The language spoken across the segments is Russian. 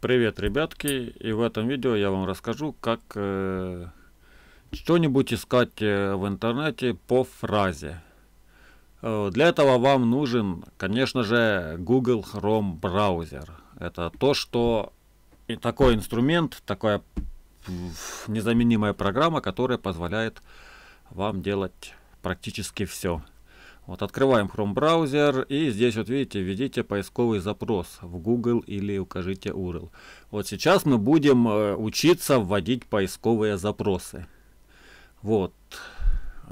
Привет, ребятки! И в этом видео я вам расскажу, как э, что-нибудь искать э, в интернете по фразе. Э, для этого вам нужен, конечно же, Google Chrome браузер. Это то, что и такой инструмент, такая незаменимая программа, которая позволяет вам делать практически все. Вот открываем Chrome браузер и здесь вот видите, введите поисковый запрос в Google или укажите URL. Вот сейчас мы будем э, учиться вводить поисковые запросы. Вот.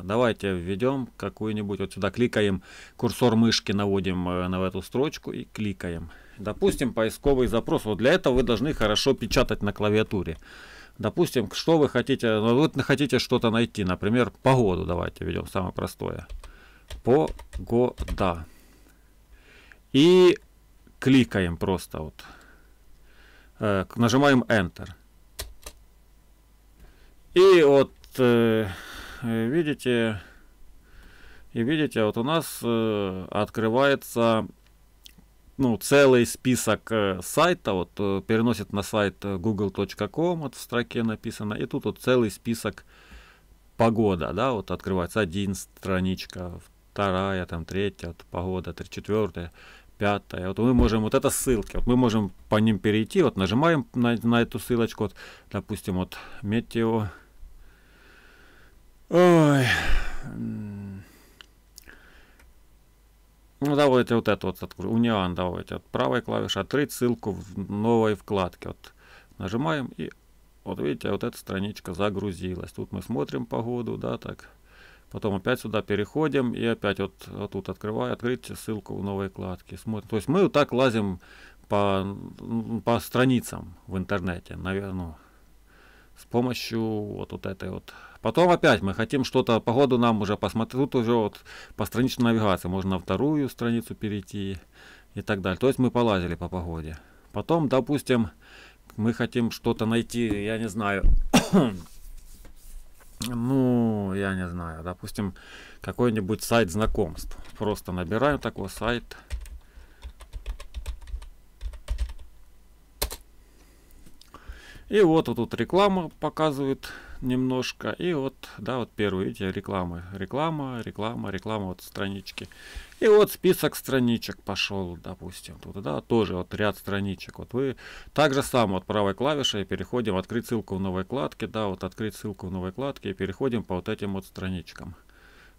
Давайте введем какую-нибудь, вот сюда кликаем, курсор мышки наводим э, на эту строчку и кликаем. Допустим, поисковый запрос. Вот для этого вы должны хорошо печатать на клавиатуре. Допустим, что вы хотите, ну, вы хотите что-то найти, например, погоду давайте введем, самое простое. Погода. И кликаем просто вот. Э, нажимаем Enter. И вот э, э, видите, и видите, вот у нас открывается ну, целый список сайта, вот переносит на сайт google.com, вот в строке написано, и тут вот целый список погода, да, вот открывается один страничка, вторая, там, третья вот, погода, три, четвертая, пятая. Вот мы можем, вот это ссылки, вот мы можем по ним перейти, вот нажимаем на, на эту ссылочку, вот, допустим, вот метео. Ой. Ну, давайте вот это вот откроем. Униан, давайте. От правой клавиши открыть ссылку в новой вкладке. Вот нажимаем и вот видите, вот эта страничка загрузилась. Тут мы смотрим погоду, да, так. Потом опять сюда переходим и опять вот, вот тут открываю, открыть ссылку в новой кладке. Смотрим. То есть мы вот так лазим по, по страницам в интернете, наверное, ну, с помощью вот, вот этой вот. Потом опять мы хотим что-то, погоду нам уже посмотреть, тут уже вот по страничной навигации, можно на вторую страницу перейти и так далее. То есть мы полазили по погоде. Потом, допустим, мы хотим что-то найти, я не знаю, ну, я не знаю, допустим, какой-нибудь сайт знакомств. Просто набираем такой сайт. И вот, вот тут реклама показывает немножко. И вот, да, вот первые эти рекламы. Реклама, реклама, реклама, вот странички. И вот список страничек пошел, допустим, туда, тоже вот ряд страничек. Вот вы также само вот правой клавишей переходим, открыть ссылку в новой вкладке, да, вот открыть ссылку в новой вкладке и переходим по вот этим вот страничкам.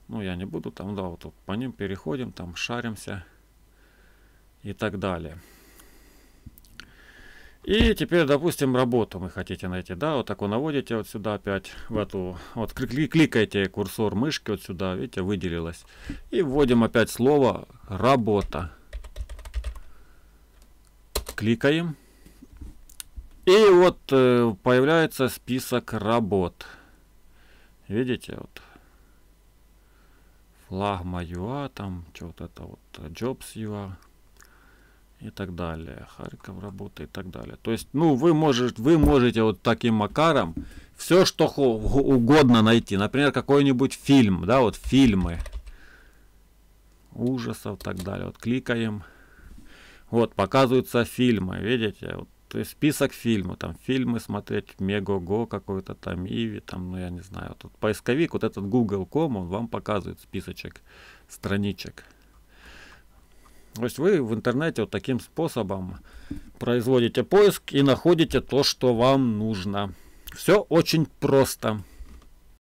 Ну, я не буду там, да, вот, вот по ним переходим, там шаримся и так далее. И теперь, допустим, работу вы хотите найти, да, вот так вы наводите вот сюда опять, в эту, вот кликаете курсор мышки вот сюда, видите, выделилось. И вводим опять слово «работа». Кликаем. И вот э, появляется список работ. Видите, вот. Флагма UA, там, что вот это вот, Jobs э, UA и так далее. Харьков работа и так далее. То есть, ну, вы, можете вы можете вот таким макаром все, что угодно найти. Например, какой-нибудь фильм, да, вот фильмы ужасов и так далее. Вот кликаем. Вот, показываются фильмы, видите? Вот, то есть список фильмов, там фильмы смотреть, Мегого какой-то там, Иви, там, ну я не знаю. Вот, вот поисковик, вот этот Google.com, он вам показывает списочек страничек. То есть вы в интернете вот таким способом производите поиск и находите то, что вам нужно. Все очень просто.